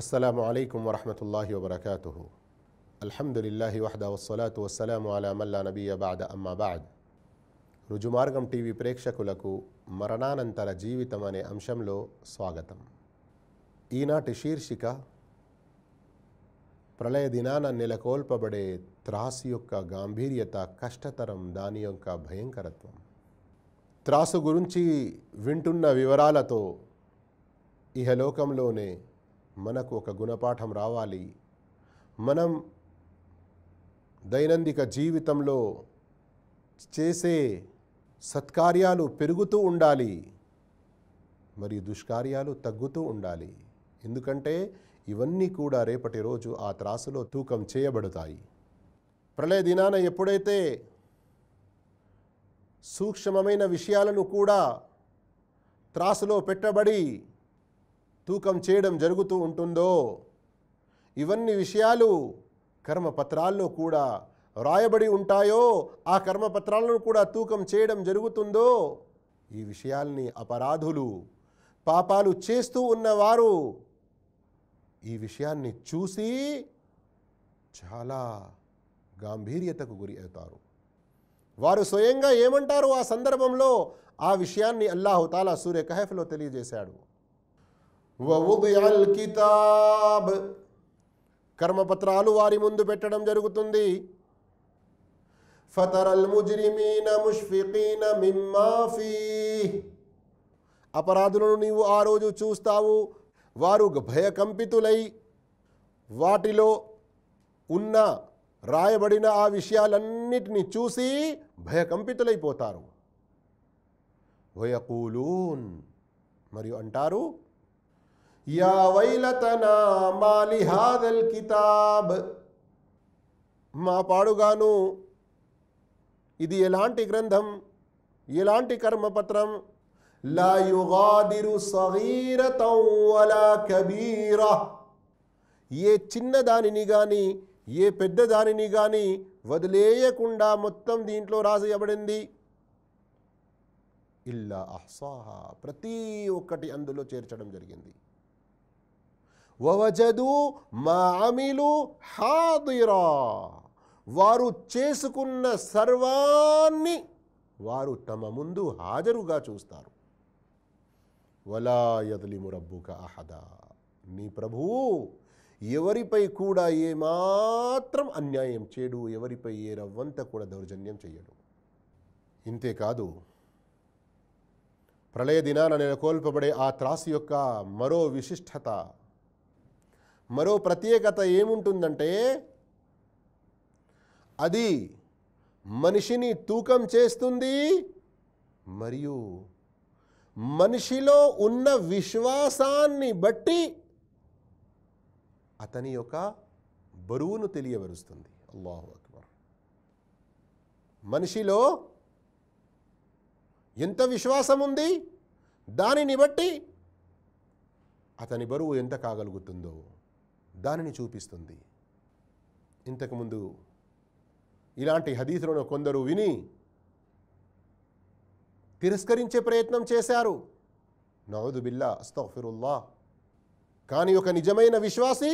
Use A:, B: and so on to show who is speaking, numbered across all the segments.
A: అస్సలం అయికం వరహమూల వబర్కూ వహద వహదా వస్సలాతు అలా అలామల్లా నబీ అబాద్ అమ్మాబాద్ రుజుమార్గం టీవీ ప్రేక్షకులకు మరణానంతర జీవితం అనే అంశంలో స్వాగతం ఈనాటి శీర్షిక ప్రళయ దినాన నెలకొల్పబడే త్రాసు యొక్క గాంభీర్యత కష్టతరం దాని యొక్క భయంకరత్వం త్రాసు గురించి వింటున్న వివరాలతో ఇహలోకంలోనే మనకు ఒక గుణపాఠం రావాలి మనం దైనందిక జీవితంలో చేసే సత్కార్యాలు పెరుగుతూ ఉండాలి మరియు దుష్కార్యాలు తగ్గుతూ ఉండాలి ఎందుకంటే ఇవన్నీ కూడా రేపటి రోజు ఆ త్రాసులో తూకం చేయబడతాయి ప్రళయ దినాన ఎప్పుడైతే సూక్ష్మమైన విషయాలను కూడా త్రాసులో పెట్టబడి తూకం చేయడం జరుగుతూ ఉంటుందో ఇవన్నీ విషయాలు కర్మపత్రాల్లో కూడా వ్రాయబడి ఉంటాయో ఆ కర్మపత్రాలను కూడా తూకం చేయడం జరుగుతుందో ఈ విషయాల్ని అపరాధులు పాపాలు చేస్తూ ఉన్నవారు ఈ విషయాన్ని చూసి చాలా గాంభీర్యతకు గురి అవుతారు వారు స్వయంగా ఏమంటారు ఆ సందర్భంలో ఆ విషయాన్ని అల్లాహుతాలా సూర్య కహఫ్లో తెలియజేశాడు కితాబ్ కర్మపత్రాలు వారి ముందు పెట్టడం జరుగుతుంది మిమ్మాఫీ అపరాధులను నీవు ఆ రోజు చూస్తావు వారు భయకంపితులై వాటిలో ఉన్న రాయబడిన ఆ విషయాలన్నిటిని చూసి భయకంపితులైపోతారు వయకూలూన్ మరియు అంటారు యా వైలతనా కితాబ్ మా పాడుగాను ఇది ఎలాంటి గ్రంథం ఎలాంటి కర్మపత్రం లా యుగాదిరు కబీరా ఏ చిన్న దానిని కానీ ఏ పెద్ద దానిని కానీ వదిలేయకుండా మొత్తం దీంట్లో రాసియబడింది ఇల్లా అహ్సాహా ప్రతి ఒక్కటి అందులో చేర్చడం జరిగింది వవజదు మా అమిలు హాదిరా వారు చేసుకున్న సర్వాన్ని వారు తమ ముందు హాజరుగా చూస్తారు వలా యదలిము అహదా నీ ప్రభు ఎవరిపై కూడా ఏమాత్రం అన్యాయం చేయడు ఎవరిపై ఏ రవ్వంత కూడా దౌర్జన్యం చేయడు ఇంతేకాదు ప్రళయ దినాన నెలకొల్పబడే ఆ త్రాసు యొక్క మరో విశిష్టత మరో ప్రత్యేకత ఏముంటుందంటే అది మనిషిని తూకం చేస్తుంది మరియు మనిషిలో ఉన్న విశ్వాసాన్ని బట్టి అతని యొక్క బరువును తెలియబరుస్తుంది అల్లాహు అక్బర్ మనిషిలో ఎంత విశ్వాసం ఉంది దానిని బట్టి అతని బరువు ఎంత కాగలుగుతుందో దానిని చూపిస్తుంది ఇంతకుముందు ఇలాంటి హదీసులను కొందరు విని తిరస్కరించే ప్రయత్నం చేశారు బిల్లా అస్తఫిరుల్లా కానీ ఒక నిజమైన విశ్వాసి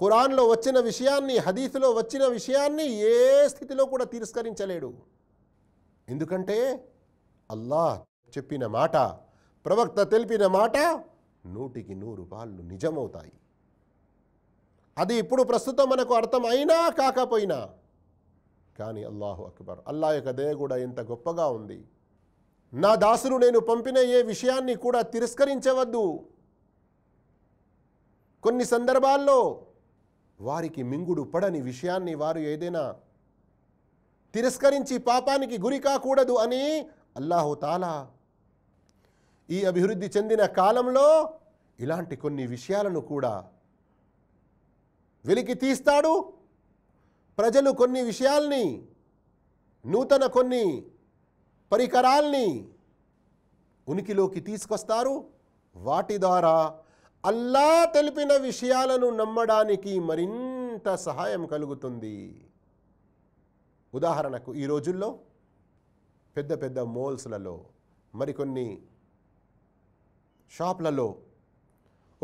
A: ఖురాన్లో వచ్చిన విషయాన్ని హదీసులో వచ్చిన విషయాన్ని ఏ స్థితిలో కూడా తిరస్కరించలేడు ఎందుకంటే అల్లా చెప్పిన మాట ప్రవక్త తెలిపిన మాట నూటికి నూరు పాళ్ళు నిజమవుతాయి అది ఇప్పుడు ప్రస్తుతం మనకు అర్థం అయినా కాకపోయినా కానీ అల్లాహు అక్బర్ అల్లా యొక్క దయ కూడా ఇంత గొప్పగా ఉంది నా దాసును నేను పంపిన ఏ విషయాన్ని కూడా తిరస్కరించవద్దు కొన్ని సందర్భాల్లో వారికి మింగుడు పడని విషయాన్ని వారు ఏదైనా తిరస్కరించి పాపానికి గురి కాకూడదు అని తాలా ఈ అభివృద్ధి చెందిన కాలంలో ఇలాంటి కొన్ని విషయాలను కూడా వెలికి తీస్తాడు ప్రజలు కొన్ని విషయాల్ని నూతన కొన్ని పరికరాల్ని ఉనికిలోకి తీసుకొస్తారు వాటి ద్వారా అల్లా తెలిపిన విషయాలను నమ్మడానికి మరింత సహాయం కలుగుతుంది ఉదాహరణకు ఈ రోజుల్లో పెద్ద పెద్ద మోల్స్లలో మరికొన్ని షాప్లలో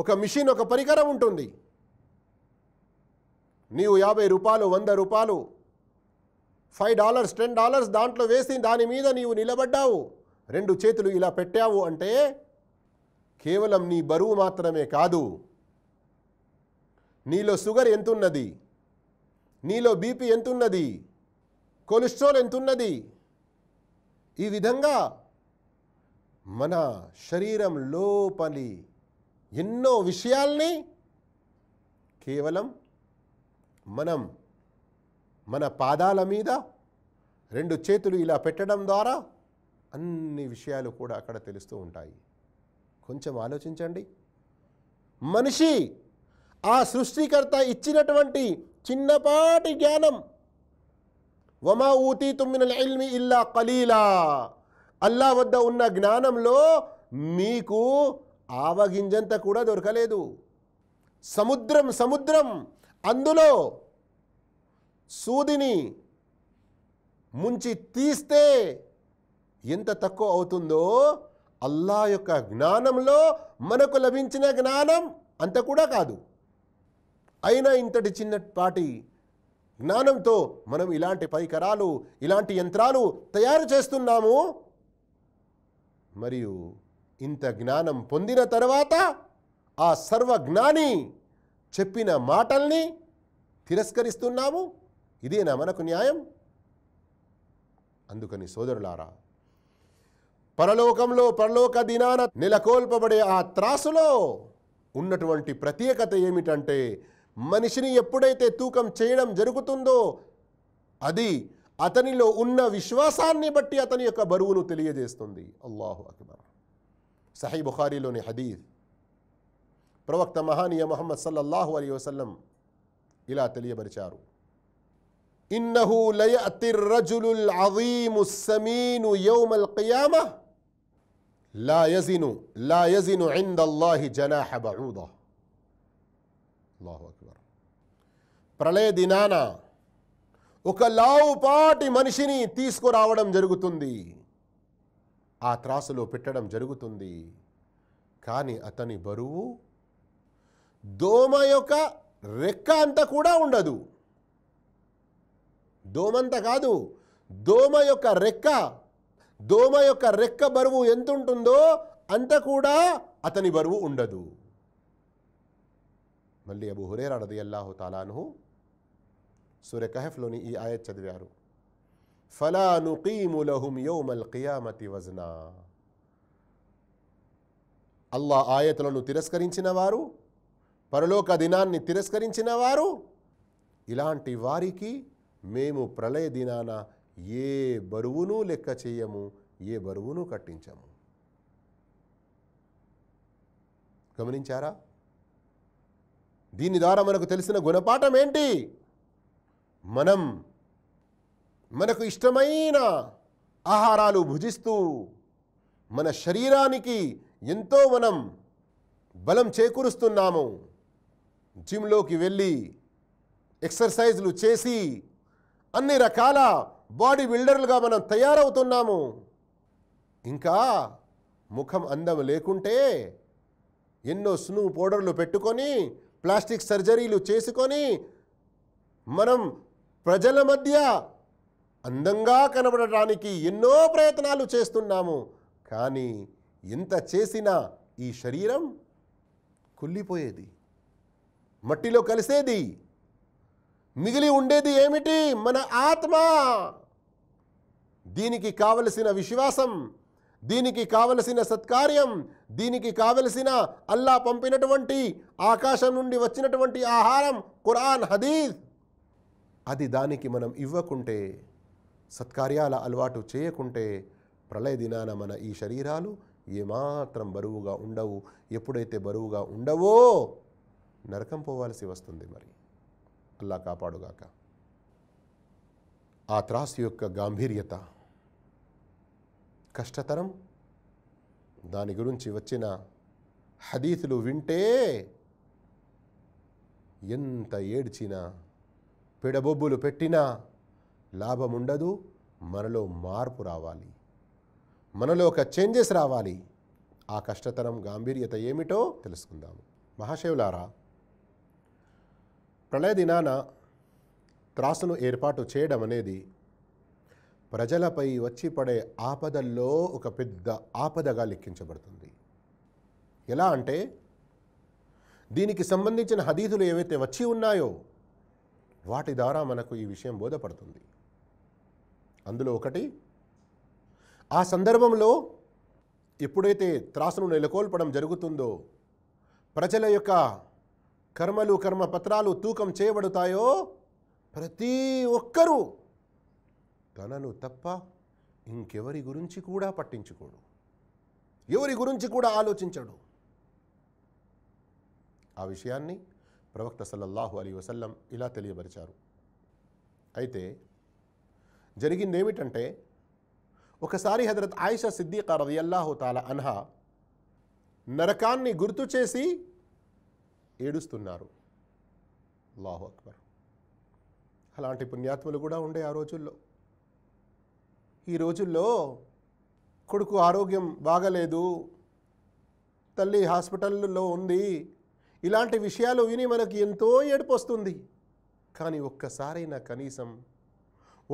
A: ఒక మిషన్ ఒక పరికరం ఉంటుంది నీవు యాభై రూపాయలు వంద రూపాయలు ఫైవ్ డాలర్స్ టెన్ డాలర్స్ దాంట్లో వేసి దాని మీద నీవు నిలబడ్డావు రెండు చేతులు ఇలా పెట్టావు అంటే కేవలం నీ బరువు మాత్రమే కాదు నీలో షుగర్ ఎంతున్నది నీలో బీపీ ఎంతున్నది కొలెస్ట్రాల్ ఎంతున్నది ఈ విధంగా మన శరీరం లోపలి ఎన్నో విషయాల్ని కేవలం మనం మన పాదాల మీద రెండు చేతులు ఇలా పెట్టడం ద్వారా అన్ని విషయాలు కూడా అక్కడ తెలుస్తూ ఉంటాయి కొంచెం ఆలోచించండి మనిషి ఆ సృష్టికర్త ఇచ్చినటువంటి చిన్నపాటి జ్ఞానం వమా ఊతి తుమ్మిన ఇల్లా కలీలా అల్లా వద్ద ఉన్న జ్ఞానంలో మీకు ఆవగింజంత కూడా దొరకలేదు సముద్రం సముద్రం అందులో సూదిని ముంచి తీస్తే ఎంత తక్కువ అవుతుందో అల్లా యొక్క జ్ఞానంలో మనకు లభించిన జ్ఞానం అంత కూడా కాదు అయినా ఇంతటి చిన్నపాటి జ్ఞానంతో మనం ఇలాంటి పరికరాలు ఇలాంటి యంత్రాలు తయారు చేస్తున్నాము మరియు ఇంత జ్ఞానం పొందిన తర్వాత ఆ సర్వజ్ఞాని చెప్పిన మాటల్ని తిరస్కరిస్తున్నాము ఇదేనా మనకు న్యాయం అందుకని సోదరులారా పరలోకంలో పరలోక దినాన నెలకొల్పబడే ఆ త్రాసులో ఉన్నటువంటి ప్రత్యేకత ఏమిటంటే మనిషిని ఎప్పుడైతే తూకం చేయడం జరుగుతుందో అది అతనిలో ఉన్న విశ్వాసాన్ని బట్టి అతని యొక్క బరువును తెలియజేస్తుంది అల్లాహు అక్బర్ సహీ బుఖారీలోని హదీద్ ప్రవక్త మహానీయ మహమ్మద్ సల్లల్లాహు అలీ వసల్లం ఇలా తెలియబరిచారు ఇన్నహు లయతిర్రజులుల్ అజీము సమీను యౌమల్ ఖియామా లా యజిను లా యజిను ఇందల్లాహి జనాహ బఊదా అల్లాహు ప్రళయ దినానా ఒక లావుపాటి మనిషిని తీసుకురావడం జరుగుతుంది ఆ త్రాసులో పెట్టడం జరుగుతుంది కానీ అతని బరువు దోమ యొక్క రెక్క అంత కూడా ఉండదు దోమంత కాదు దోమ యొక్క రెక్క దోమ యొక్క రెక్క బరువు ఎంత ఉంటుందో అంత కూడా అతని బరువు ఉండదు మళ్ళీ అబు హురేరా రది అల్లాహు తాలాను కహెఫ్లోని ఈ ఆయత్ చదివారు ఫలా నుకీములహుం యౌమల్ కియామతి వజనా అల్లా ఆయతలను తిరస్కరించిన వారు పరలోక దినాన్ని తిరస్కరించిన వారు ఇలాంటి వారికి మేము ప్రళయ దినాన ఏ బరువును లెక్క చేయము ఏ బరువును కట్టించము గమనించారా దీని ద్వారా మనకు తెలిసిన గుణపాఠం ఏంటి మనం మనకు ఇష్టమైన ఆహారాలు భుజిస్తూ మన శరీరానికి ఎంతో మనం బలం చేకూరుస్తున్నాము జిమ్లోకి వెళ్ళి ఎక్సర్సైజ్లు చేసి అన్ని రకాల బాడీ బిల్డర్లుగా మనం తయారవుతున్నాము ఇంకా ముఖం అందం లేకుంటే ఎన్నో స్నూ పౌడర్లు పెట్టుకొని ప్లాస్టిక్ సర్జరీలు చేసుకొని మనం ప్రజల మధ్య అందంగా కనబడటానికి ఎన్నో ప్రయత్నాలు చేస్తున్నాము కానీ ఎంత చేసినా ఈ శరీరం కుళ్ళిపోయేది మట్టిలో కలిసేది మిగిలి ఉండేది ఏమిటి మన ఆత్మ దీనికి కావలసిన విశ్వాసం దీనికి కావలసిన సత్కార్యం దీనికి కావలసిన అల్లా పంపినటువంటి ఆకాశం నుండి వచ్చినటువంటి ఆహారం కురాన్ హదీద్ అది దానికి మనం ఇవ్వకుంటే సత్కార్యాల అలవాటు చేయకుంటే ప్రళయ దినాన మన ఈ శరీరాలు ఏమాత్రం బరువుగా ఉండవు ఎప్పుడైతే బరువుగా ఉండవో నరకం పోవాల్సి వస్తుంది మరి అల్లా కాపాడుగాక ఆ త్రాసు యొక్క గాంభీర్యత కష్టతరం దాని గురించి వచ్చిన హదీతులు వింటే ఎంత ఏడ్చినా పిడబొబ్బులు పెట్టినా లాభం ఉండదు మనలో మార్పు రావాలి మనలో ఒక చేంజెస్ రావాలి ఆ కష్టతరం గాంభీర్యత ఏమిటో తెలుసుకుందాము మహాశివులారా ప్రళయ దినాన త్రాసును ఏర్పాటు చేయడం అనేది ప్రజలపై వచ్చి పడే ఆపదల్లో ఒక పెద్ద ఆపదగా లెక్కించబడుతుంది ఎలా అంటే దీనికి సంబంధించిన హదీదులు ఏవైతే వచ్చి ఉన్నాయో వాటి ద్వారా మనకు ఈ విషయం బోధపడుతుంది అందులో ఒకటి ఆ సందర్భంలో ఎప్పుడైతే త్రాసును నెలకొల్పడం జరుగుతుందో ప్రజల యొక్క కర్మలు కర్మ పత్రాలు తూకం చేయబడతాయో ప్రతి ఒక్కరూ తనను తప్ప ఇంకెవరి గురించి కూడా పట్టించుకోడు ఎవరి గురించి కూడా ఆలోచించడు ఆ విషయాన్ని ప్రవక్త సల్లల్లాహు అలీ వసల్లం ఇలా తెలియపరిచారు అయితే జరిగిందేమిటంటే ఒకసారి హజరత్ ఆయిషా సిద్దికా అల్లాహు తాలా అన్హా నరకాన్ని గుర్తు చేసి ఏడుస్తున్నారు అల్లాహు అక్బర్ అలాంటి పుణ్యాత్ములు కూడా ఉండే ఆ రోజుల్లో ఈ రోజుల్లో కొడుకు ఆరోగ్యం బాగలేదు తల్లి హాస్పిటల్లో ఉంది ఇలాంటి విషయాలు విని మనకు ఎంతో ఏడుపు వస్తుంది కానీ ఒక్కసారైనా కనీసం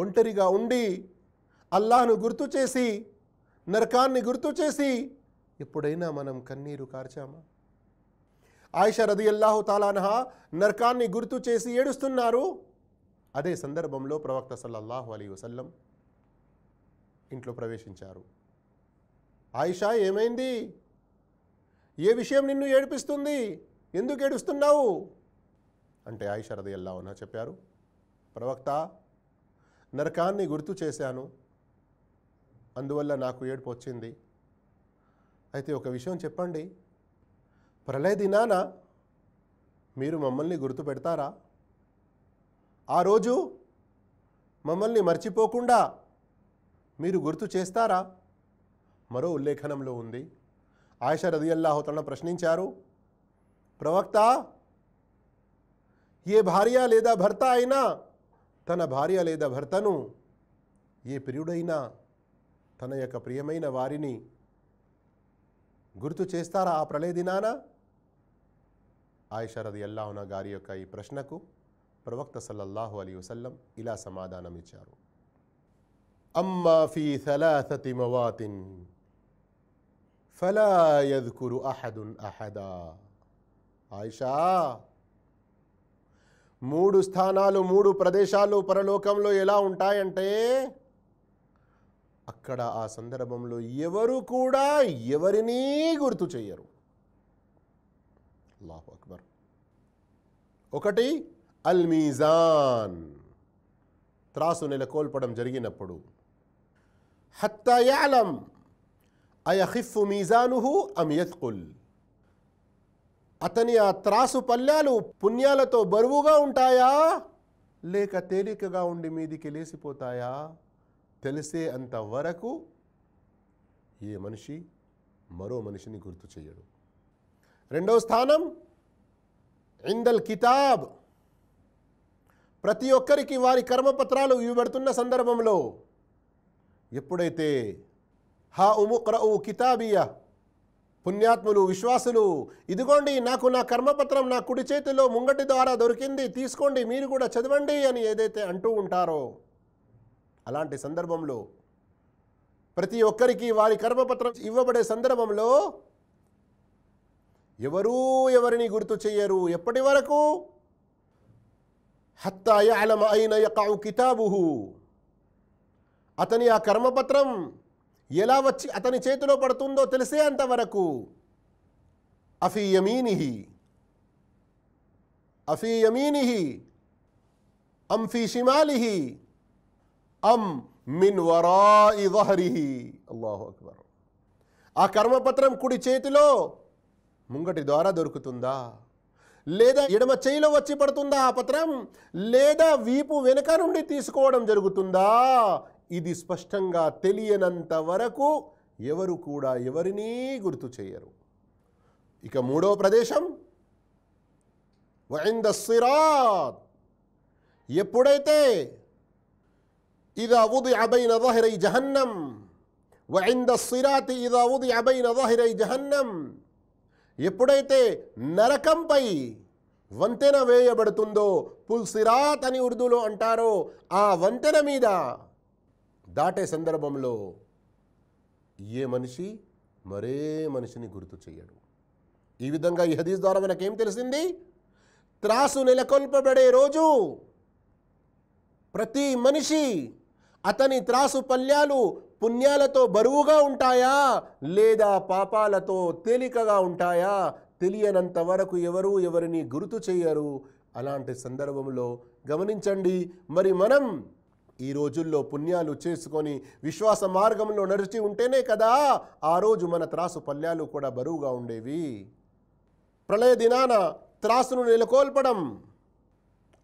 A: ఒంటరిగా ఉండి అల్లాను గుర్తు చేసి నరకాన్ని గుర్తు చేసి ఎప్పుడైనా మనం కన్నీరు కార్చామా ఆయిష రది అల్లాహు తాలానహా నరకాన్ని గుర్తు చేసి ఏడుస్తున్నారు అదే సందర్భంలో ప్రవక్త సల్లల్లాహు అలీ వసల్లం ఇంట్లో ప్రవేశించారు ఆయిషా ఏమైంది ఏ విషయం నిన్ను ఏడిపిస్తుంది ఎందుకు ఏడుస్తున్నావు అంటే ఆయిషరది ఉన్నా చెప్పారు ప్రవక్త నరకాన్ని గుర్తు చేశాను అందువల్ల నాకు ఏడుపు వచ్చింది అయితే ఒక విషయం చెప్పండి ప్రళయ దినాన మీరు మమ్మల్ని గుర్తు పెడతారా ఆ రోజు మమ్మల్ని మర్చిపోకుండా మీరు గుర్తు చేస్తారా మరో ఉల్లేఖనంలో ఉంది ఆయిష అల్లాహోతలను ప్రశ్నించారు ప్రవక్త ఏ భార్య లేదా భర్త అయినా తన భార్య లేదా భర్తను ఏ ప్రియుడైనా తన యొక్క ప్రియమైన వారిని గుర్తు చేస్తారా ఆ ప్రళయ దినాన ఆయిషరది అల్లాహున గారి యొక్క ఈ ప్రశ్నకు ప్రవక్త సల్లల్లాహు అలీ వసల్లం ఇలా సమాధానం ఇచ్చారు అమ్మా ఫీ సలాసతి మవాతిన్ ఫలా యద్కురు అహదున్ అహదా ఆయిషా మూడు స్థానాలు మూడు ప్రదేశాలు పరలోకంలో ఎలా ఉంటాయంటే అక్కడ ఆ సందర్భంలో ఎవరు కూడా ఎవరినీ గుర్తు చేయరు అల్లాహు అక్బర్ ఒకటి అల్మీజాన్ త్రాసు నెల కోల్పడం జరిగినప్పుడు హత్తయాలం అయ్యిఫ్ మీజానుహు అమియత్ కుల్ అతని ఆ త్రాసు పల్లాలు పుణ్యాలతో బరువుగా ఉంటాయా లేక తేలికగా ఉండి మీదికి లేసిపోతాయా తెలిసే అంతవరకు ఏ మనిషి మరో మనిషిని గుర్తు చేయడు రెండవ స్థానం ఇందల్ కితాబ్ ప్రతి ఒక్కరికి వారి కర్మపత్రాలు ఇవ్వబడుతున్న సందర్భంలో ఎప్పుడైతే హా ఉముక్రኡ కితాబియా పుణ్యాత్ములు విశ్వాసులు ఇదిగోండి నాకు నా కర్మపత్రం నా కుడి చేతిలో ముంగటి ద్వారా దొరికింది తీసుకోండి మీరు కూడా చదవండి అని ఏదైతే అంటూ ఉంటారో అలాంటి సందర్భంలో ప్రతి ఒక్కరికి వారి కర్మపత్రం ఇవ్వబడే సందర్భంలో ఎవరూ ఎవరిని గుర్తు చెయ్యరు ఎప్పటి వరకు హత్తాయ అలమ అయిన యొక్క కితాబుహు అతని ఆ కర్మపత్రం ఎలా వచ్చి అతని చేతిలో పడుతుందో తెలిసే అంతవరకు అఫీయమీనిహి అఫీయమీనిహి అం అం మిన్ వరాహరిహి అల్లాహో అక్బర్ ఆ కర్మపత్రం కుడి చేతిలో ముంగటి ద్వారా దొరుకుతుందా లేదా ఎడమ చేయిలో వచ్చి పడుతుందా ఆ పత్రం లేదా వీపు వెనుక నుండి తీసుకోవడం జరుగుతుందా ఇది స్పష్టంగా తెలియనంత వరకు ఎవరు కూడా ఎవరినీ గుర్తు చేయరు ఇక మూడో ప్రదేశం వైంద సిరా ఎప్పుడైతే ఇది అవుది అబైన దహరై జహన్నం వైంద సిరాతి ఇది అవుది అబైన దహరై జహన్నం ఎప్పుడైతే నరకంపై వంతెన వేయబడుతుందో పుల్సిరాత్ అని ఉర్దూలో అంటారో ఆ వంతెన మీద దాటే సందర్భంలో ఏ మనిషి మరే మనిషిని గుర్తు చేయడు ఈ విధంగా ఈ హదీస్ ద్వారా మనకేం తెలిసింది త్రాసు నెలకొల్పబడే రోజు ప్రతి మనిషి అతని త్రాసు పల్యాలు పుణ్యాలతో బరువుగా ఉంటాయా లేదా పాపాలతో తేలికగా ఉంటాయా తెలియనంత వరకు ఎవరు ఎవరిని గుర్తు చేయరు అలాంటి సందర్భంలో గమనించండి మరి మనం ఈ రోజుల్లో పుణ్యాలు చేసుకొని విశ్వాస మార్గంలో నడిచి ఉంటేనే కదా ఆ రోజు మన త్రాసు పల్యాలు కూడా బరువుగా ఉండేవి ప్రళయ దినాన త్రాసును నెలకొల్పడం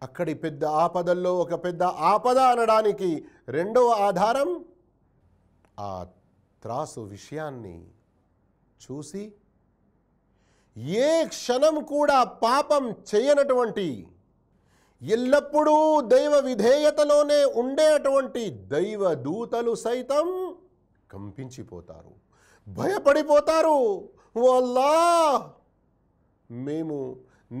A: అక్కడి పెద్ద ఆపదల్లో ఒక పెద్ద ఆపద అనడానికి రెండవ ఆధారం ఆ త్రాసు విషయాన్ని చూసి ఏ క్షణం కూడా పాపం చేయనటువంటి ఎల్లప్పుడూ దైవ విధేయతలోనే ఉండేటువంటి దైవ దూతలు సైతం కంపించిపోతారు భయపడిపోతారు వల్లా మేము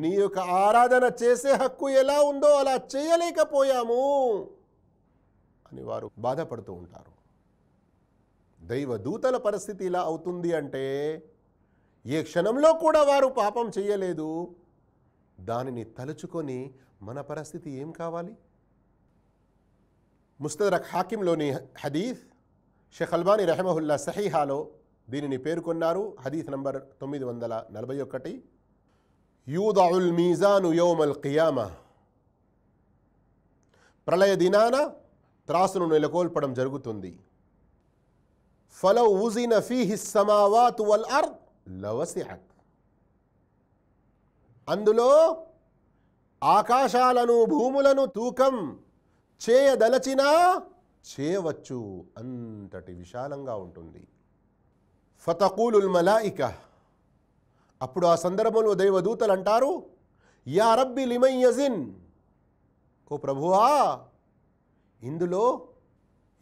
A: నీ యొక్క ఆరాధన చేసే హక్కు ఎలా ఉందో అలా చేయలేకపోయాము అని వారు బాధపడుతూ ఉంటారు దైవ దూతల పరిస్థితి ఇలా అవుతుంది అంటే ఏ క్షణంలో కూడా వారు పాపం చేయలేదు దానిని తలుచుకొని మన పరిస్థితి ఏం కావాలి ముస్తదరక్ హాకింలోని హదీఫ్ షేఖ్ అల్బానీ రెహమహుల్లా సహీహాలో దీనిని పేర్కొన్నారు హదీఫ్ నంబర్ తొమ్మిది వందల నలభై ఒకటి యూదాల్ మీజాను యోమల్ కియామా ప్రళయ దినాన త్రాసును నెలకొల్పడం జరుగుతుంది ఫలో ఊజిన సమావాతు వల్ అర్ లవసిహత్ అందులో ఆకాశాలను భూములను తూకం చేయదలచినా చేయవచ్చు అంతటి విశాలంగా ఉంటుంది ఫతకూలుల్ మలాయిక అప్పుడు ఆ సందర్భంలో దైవదూతలు అంటారు యా రబ్బి లిమయ్యజిన్ ఓ ప్రభువా ఇందులో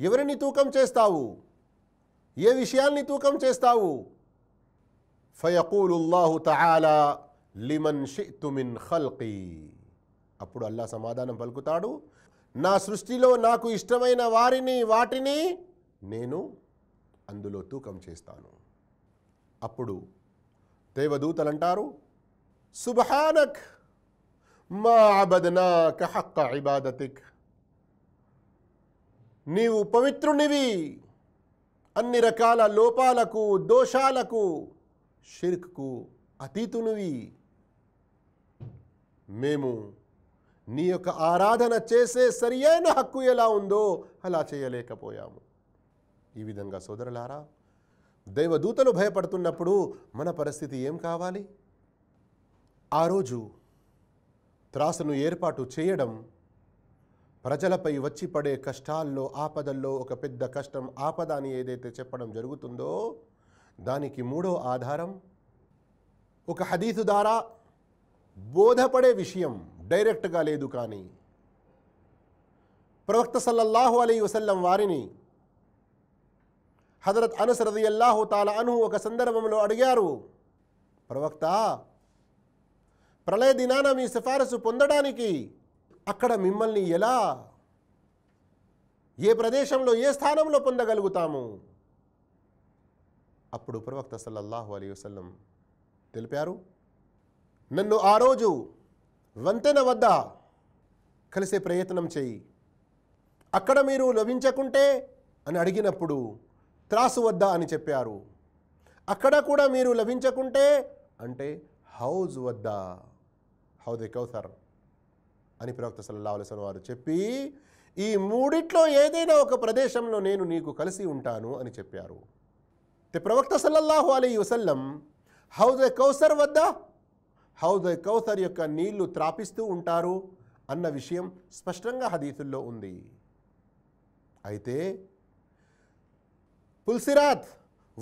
A: ఎవరిని తూకం చేస్తావు ఏ విషయాల్ని తూకం చేస్తావు ఫయకూలుల్లాహు తహాలా లిమన్ షితుమిన్ ఖల్కీ అప్పుడు అల్లా సమాధానం పలుకుతాడు నా సృష్టిలో నాకు ఇష్టమైన వారిని వాటిని నేను అందులో తూకం చేస్తాను అప్పుడు దేవదూతలు అంటారు సుభానక్ మా అబద్నాక హక్క ఇబాదతిక్ నీవు పవిత్రునివి అన్ని రకాల లోపాలకు దోషాలకు షిర్క్కు అతీతునివి మేము నీ యొక్క ఆరాధన చేసే సరి అయిన హక్కు ఎలా ఉందో అలా చేయలేకపోయాము ఈ విధంగా సోదరులారా దైవదూతలు భయపడుతున్నప్పుడు మన పరిస్థితి ఏం కావాలి ఆ రోజు త్రాసును ఏర్పాటు చేయడం ప్రజలపై వచ్చి పడే కష్టాల్లో ఆపదల్లో ఒక పెద్ద కష్టం ఆపద అని ఏదైతే చెప్పడం జరుగుతుందో దానికి మూడో ఆధారం ఒక హదీసు ద్వారా బోధపడే విషయం డైరెక్ట్గా లేదు కానీ ప్రవక్త సల్లల్లాహు అలీ వసల్లం వారిని హజరత్ అనుసరది అల్లాహు తాల అను ఒక సందర్భంలో అడిగారు ప్రవక్త ప్రళయ దినాన మీ సిఫారసు పొందడానికి అక్కడ మిమ్మల్ని ఎలా ఏ ప్రదేశంలో ఏ స్థానంలో పొందగలుగుతాము అప్పుడు ప్రవక్త సల్లల్లాహు అలీ వసల్లం తెలిపారు నన్ను ఆ రోజు వంతెన వద్ద కలిసే ప్రయత్నం చేయి అక్కడ మీరు లభించకుంటే అని అడిగినప్పుడు త్రాసు వద్ద అని చెప్పారు అక్కడ కూడా మీరు లభించకుంటే అంటే హౌజ్ వద్ద హౌజ్ కౌసర్ అని ప్రవక్త సల్లల్లా అలసిన వారు చెప్పి ఈ మూడిట్లో ఏదైనా ఒక ప్రదేశంలో నేను నీకు కలిసి ఉంటాను అని చెప్పారు ప్రవక్త సల్లల్లాహు అలీ వసల్లం హౌజ్ కౌసర్ వద్ద హౌజ్ కౌసర్ యొక్క నీళ్లు త్రాపిస్తూ ఉంటారు అన్న విషయం స్పష్టంగా హదీసుల్లో ఉంది అయితే పుల్సిరాత్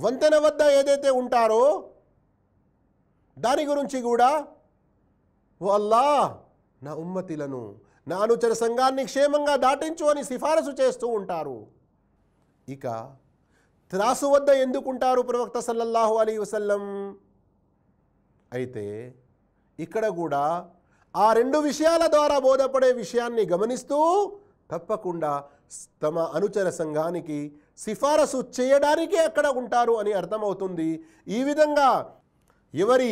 A: వంతెన వద్ద ఏదైతే ఉంటారో దాని గురించి కూడా ఓ అల్లా నా ఉమ్మతిలను నా అనుచర సంఘాన్ని క్షేమంగా దాటించు అని సిఫారసు చేస్తూ ఉంటారు ఇక త్రాసు వద్ద ఎందుకుంటారు ప్రవక్త సల్లల్లాహు అలీ వసల్లం అయితే ఇక్కడ కూడా ఆ రెండు విషయాల ద్వారా బోధపడే విషయాన్ని గమనిస్తూ తప్పకుండా తమ అనుచర సంఘానికి సిఫారసు చేయడానికే అక్కడ ఉంటారు అని అర్థమవుతుంది ఈ విధంగా ఎవరి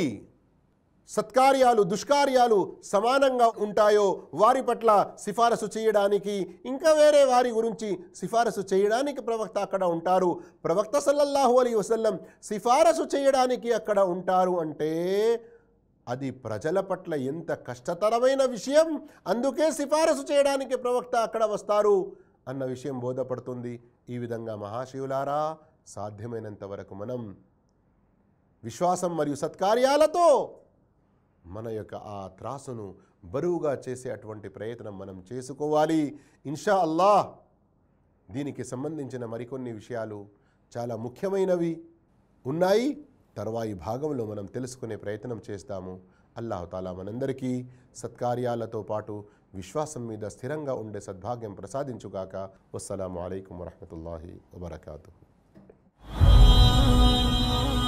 A: సత్కార్యాలు దుష్కార్యాలు సమానంగా ఉంటాయో వారి పట్ల సిఫారసు చేయడానికి ఇంకా వేరే వారి గురించి సిఫారసు చేయడానికి ప్రవక్త అక్కడ ఉంటారు ప్రవక్త సల్లల్లాహు అలీ వసల్లం సిఫారసు చేయడానికి అక్కడ ఉంటారు అంటే అది ప్రజల పట్ల ఎంత కష్టతరమైన విషయం అందుకే సిఫారసు చేయడానికి ప్రవక్త అక్కడ వస్తారు అన్న విషయం బోధపడుతుంది ఈ విధంగా మహాశివులారా సాధ్యమైనంత వరకు మనం విశ్వాసం మరియు సత్కార్యాలతో మన యొక్క ఆ త్రాసును బరువుగా చేసే అటువంటి ప్రయత్నం మనం చేసుకోవాలి ఇన్షా అల్లా దీనికి సంబంధించిన మరికొన్ని విషయాలు చాలా ముఖ్యమైనవి ఉన్నాయి తర్వాయి భాగంలో మనం తెలుసుకునే ప్రయత్నం చేస్తాము అల్లాహతాలా మనందరికీ సత్కార్యాలతో పాటు విశ్వాసం మీద స్థిరంగా ఉండే సద్భాగ్యం ప్రసాదించుగాక వస్సలం వరహతుల్లాహి వరహతుల్లా వబర్కాతూ